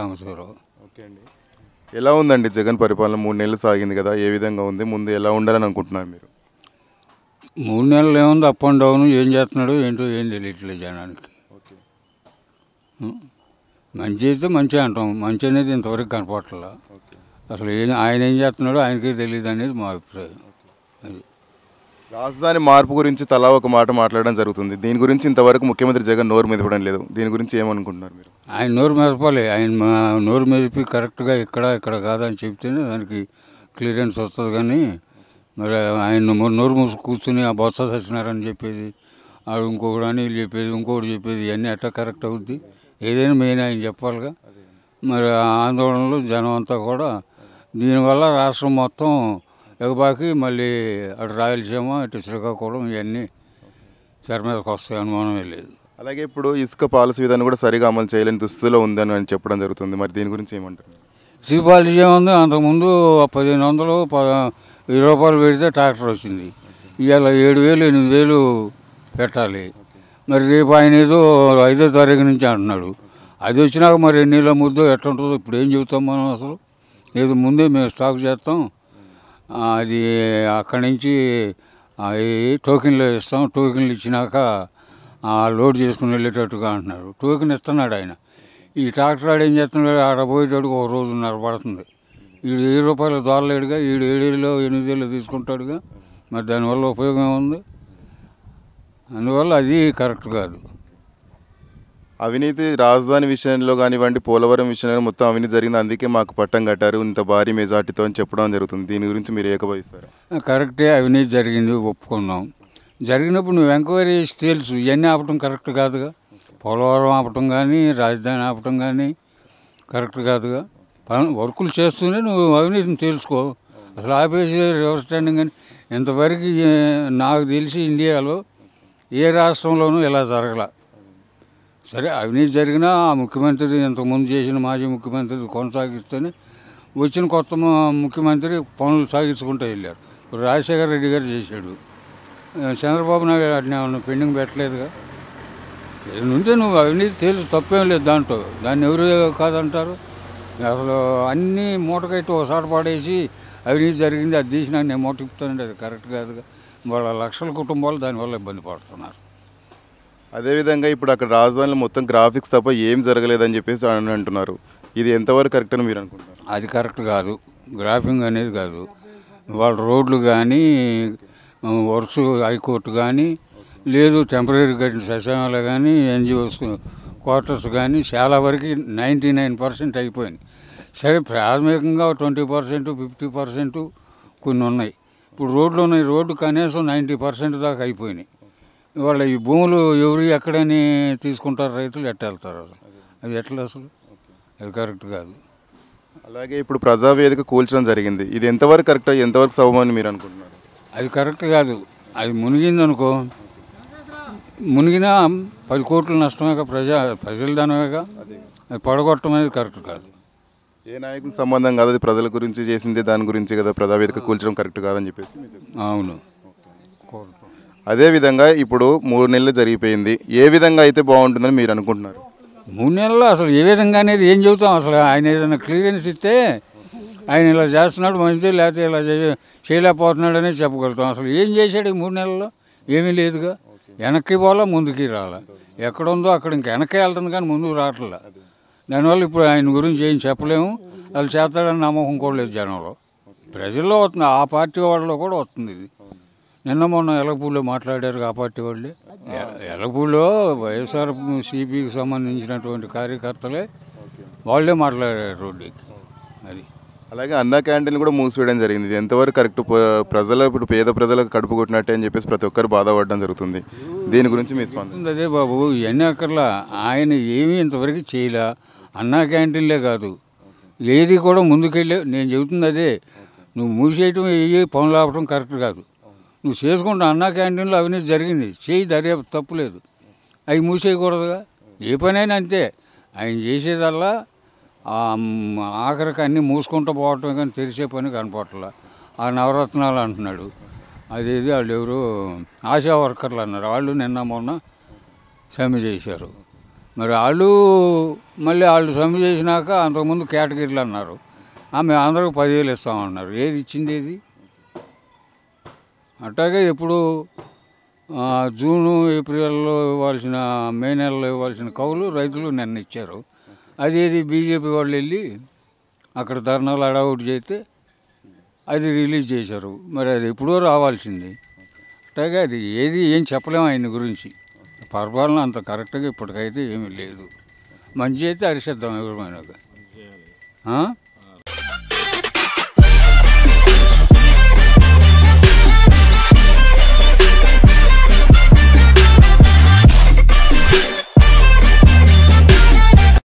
Sambasivarao okay అండి ఎలా ఉందండి జగన్ పరిపాలన మూడు నెలలు సాగింది కదా ఏ విధంగా ఉంది ముందు ఎలా ఉండాలని అనుకుంటున్నారు మీరు మూడు నెలలు ఏముంది అప్ అండ్ డౌన్ ఏం చేస్తున్నాడు ఏంటో ఏం తెలియట్లేదు జనానికి మంచి అయితే మంచి అంటాం మంచి అనేది ఇంతవరకు కనపడట్లా అసలు ఏం ఆయన ఏం చేస్తున్నాడో ఆయనకే తెలియదు అనేది మా అభిప్రాయం అది రాజధాని మార్పు గురించి తలా ఒక మాట మాట్లాడడం జరుగుతుంది దీని గురించి ఇంతవరకు ముఖ్యమంత్రి జగన్ నోరు మెదపడం లేదు దీని గురించి ఏమనుకుంటున్నారు మీరు ఆయన నోరు మెదపాలి ఆయన నోరు మెదిపి కరెక్ట్గా ఇక్కడ ఇక్కడ కాదని చెప్తేనే దానికి క్లియరెన్స్ వస్తుంది కానీ మరి ఆయన నోరు మూసి కూర్చుని ఆ బొత్స తెచ్చినారని చెప్పేది ఆడు ఇంకొకటి అని చెప్పేది ఇంకొకటి చెప్పేది ఇవన్నీ అట్టా కరెక్ట్ అవుద్ది ఏదైనా మెయిన్ ఆయన చెప్పాలిగా మరి ఆందోళనలు జనం అంతా కూడా దీనివల్ల రాష్ట్రం మొత్తం ఎగబాకి మళ్ళీ అటు రాయలసీమ ఇటు శ్రీకాకుళం ఇవన్నీ తెర మీదకి వస్తాయి అనుమానమే లేదు అలాగే ఇప్పుడు ఇసుక పాలసీ విధానం కూడా సరిగా అమలు చేయలేని దుస్థితిలో ఉందని అని చెప్పడం జరుగుతుంది మరి దీని గురించి ఏమంటారు ఇసుక పాలసీ ఏముంది అంతకుముందు పదిహేను వందలు వెయ్యి రూపాయలు పెడితే ట్రాక్టర్ వచ్చింది ఇవాళ ఏడు వేలు ఎనిమిది వేలు పెట్టాలి మరి రేపు ఆయన ఏదో ఐదో తారీఖు నుంచి అంటున్నాడు అది వచ్చినాక మరి ఎన్ని ముద్దో ఎట్లా ఉంటుందో ఇప్పుడు ఏం చెబుతాం మనం అసలు ఏదో ముందే మేము స్టాక్ చేస్తాం అది అక్కడి నుంచి టోకెన్లు ఇస్తాం టోకెన్లు ఇచ్చినాక లోడ్ చేసుకుని వెళ్ళేటట్టుగా అంటున్నారు టోకెన్ ఇస్తున్నాడు ఆయన ఈ ట్రాక్టర్ ఆడు ఏం చేస్తున్నాడు ఆడ పోయేటట్టుకు ఒక రోజున్నర పడుతుంది వీడు వెయ్యి రూపాయలు దొరలేడుగా వీడు ఏడేళ్ళు ఎనిమిదేళ్ళు తీసుకుంటాడుగా మరి దానివల్ల ఉపయోగం ఉంది అందువల్ల అది కరెక్ట్ కాదు అవినీతి రాజధాని విషయంలో కానివ్వండి పోలవరం విషయంలో మొత్తం అవినీతి జరిగింది అందుకే మాకు పట్టం కట్టారు ఇంత భారీ మెజార్టీతో అని చెప్పడం జరుగుతుంది దీని గురించి మీరు ఏకభవిస్తారు కరెక్టే అవినీతి జరిగింది ఒప్పుకున్నాం జరిగినప్పుడు నువ్వు ఎంక్వైరీ చేసి తెలుసు ఇవన్నీ ఆపటం కరెక్ట్ కాదుగా పోలవరం ఆపటం కానీ రాజధాని ఆపటం కానీ కరెక్ట్ కాదుగా పని వర్కులు చేస్తూనే నువ్వు అవినీతిని తెలుసుకో అసలు ఆపేసి రివర్స్ స్టాండింగ్ కానీ ఇంతవరకు నాకు తెలిసి ఇండియాలో ఏ రాష్ట్రంలోనూ ఇలా జరగలే సరే అవినీతి జరిగినా ఆ ముఖ్యమంత్రి ఇంతకుముందు చేసిన మాజీ ముఖ్యమంత్రి కొనసాగిస్తేనే వచ్చిన కొత్త ముఖ్యమంత్రి పనులు సాగించుకుంటూ వెళ్ళారు ఇప్పుడు రాజశేఖర రెడ్డి గారు చేశాడు చంద్రబాబు నాయుడు వాటిని ఏమన్నా పెండింగ్ పెట్టలేదుగా ఉంటే నువ్వు అవినీతి తెలుసు తప్పేం లేదు దాంట్లో దాన్ని ఎవరు కాదంటారు అసలు అన్నీ మూటకైతే ఒకసారి పడేసి అవినీతి జరిగింది అది తీసినా నేను మూట ఇప్పుతానండి అది కరెక్ట్ కాదుగా వాళ్ళ లక్షల కుటుంబాలు దానివల్ల ఇబ్బంది పడుతున్నారు అదేవిధంగా ఇప్పుడు అక్కడ రాజధానిలో మొత్తం గ్రాఫిక్స్ తప్ప ఏం జరగలేదని చెప్పేసి అని అంటున్నారు ఇది ఎంతవరకు కరెక్ట్ అని మీరు అనుకుంటున్నారు అది కరెక్ట్ కాదు గ్రాఫింగ్ అనేది కాదు వాళ్ళ రోడ్లు కానీ వర్క్స్ హైకోర్టు కానీ లేదు టెంపరీ కట్టిన సచివాలయాలు కానీ ఎన్జిఓస్ క్వార్టర్స్ కానీ చాలా వరకు నైంటీ నైన్ పర్సెంట్ అయిపోయింది సరే ప్రాథమికంగా ట్వంటీ పర్సెంట్ ఫిఫ్టీ పర్సెంట్ కొన్ని ఉన్నాయి ఇప్పుడు రోడ్లు ఉన్నాయి రోడ్డు కనీసం నైంటీ పర్సెంట్ దాకా అయిపోయినాయి ఇవాళ ఈ భూములు ఎవరు ఎక్కడని తీసుకుంటారు రైతులు ఎట్ట వెళ్తారు అసలు అది ఎట్లా అసలు అది కరెక్ట్ కాదు అలాగే ఇప్పుడు ప్రజావేదిక కూల్చడం జరిగింది ఇది ఎంతవరకు కరెక్ట్ ఎంతవరకు సభమని మీరు అనుకుంటున్నారు అది కరెక్ట్ కాదు అది మునిగింది అనుకో మునిగినా పది కోట్ల నష్టమేగా ప్రజా ప్రజల దానమేగా అది పడగొట్టడం అనేది కరెక్ట్ కాదు ఏ నాయకుని సంబంధం కాదు అది ప్రజల గురించి చేసింది దాని గురించి కదా ప్రజావేదిక కూల్చడం కరెక్ట్ కాదని చెప్పేసి అవును కోరు అదేవిధంగా ఇప్పుడు మూడు నెలలు జరిగిపోయింది ఏ విధంగా అయితే బాగుంటుందని మీరు అనుకుంటున్నారు మూడు నెలల్లో అసలు ఏ విధంగా అనేది ఏం చెబుతాం అసలు ఆయన ఏదైనా క్లియరెన్స్ ఇస్తే ఆయన ఇలా చేస్తున్నాడు మంచిది లేకపోతే ఇలా చేయలేకపోతున్నాడు అనేది చెప్పగలుగుతాం అసలు ఏం చేశాడు ఈ మూడు నెలల్లో ఏమీ లేదుగా వెనక్కి పోవాలా ముందుకి రాలా ఎక్కడుందో అక్కడ ఇంకా వెనక్కి వెళ్తుంది కానీ ముందుకు రావట్లే దానివల్ల ఇప్పుడు ఆయన గురించి ఏం చెప్పలేము వాళ్ళు చేస్తాడని నమ్మకం కూడా లేదు జనంలో ప్రజల్లో వస్తుంది ఆ పార్టీ వాళ్ళలో కూడా వస్తుంది ఇది నిన్న మొన్న ఎలగపూలో మాట్లాడారు ఆ పార్టీ వాళ్ళు ఎలగపూలో వైఎస్ఆర్ సిపికి సంబంధించినటువంటి కార్యకర్తలే వాళ్ళే మాట్లాడారు రోడ్డుకి అది అలాగే అన్నా క్యాంటీన్ కూడా మూసివేయడం జరిగింది ఇది ఎంతవరకు కరెక్ట్ ప్రజలు ఇప్పుడు పేద ప్రజలకు కడుపు కొట్టినట్టే అని చెప్పేసి ప్రతి ఒక్కరు బాధపడడం జరుగుతుంది దీని గురించి మీ స్పందన అదే బాబు ఎన్ని అక్కర్లా ఆయన ఏమీ ఇంతవరకు చేయలే అన్నా క్యాంటీన్లే కాదు ఏది కూడా ముందుకెళ్ళే నేను చెబుతుంది అదే నువ్వు మూసేయటం ఏ పనులు ఆపటం కరెక్ట్ కాదు నువ్వు చేసుకుంటా అన్నా క్యాంటీన్లో అవినీతి జరిగింది చేయి దర్యాప్తు తప్పులేదు అవి మూసేయకూడదుగా ఏ పనైనా అంతే ఆయన చేసేదల్లా ఆఖరికి అన్నీ మూసుకుంటూ పోవటం కానీ తెరిచే పని కనపడలా ఆ నవరత్నాలు అంటున్నాడు అదేది వాళ్ళు ఎవరు ఆశా వర్కర్లు అన్నారు వాళ్ళు నిన్న మొన్న సమ్మె చేశారు మరి వాళ్ళు మళ్ళీ వాళ్ళు సమ్మె చేసినాక అంతకుముందు కేటగిరీలు అన్నారు ఆమె అందరూ పదివేలు ఇస్తామన్నారు ఏది ఇచ్చింది ఏది అట్లాగే ఇప్పుడు జూను ఏప్రిల్లో ఇవ్వాల్సిన మే నెలలో ఇవ్వాల్సిన కవులు రైతులు నిన్న ఇచ్చారు అదేది బీజేపీ వాళ్ళు వెళ్ళి అక్కడ ధర్నాలు అడౌట్ చేస్తే అది రిలీజ్ చేశారు మరి అది ఎప్పుడో రావాల్సింది అట్లాగే అది ఏది ఏం చెప్పలేము ఆయన గురించి పరిపాలన అంత కరెక్ట్గా ఇప్పటికైతే ఏమీ లేదు మంచి అయితే అరిసేద్దాం ఎవరిమైనా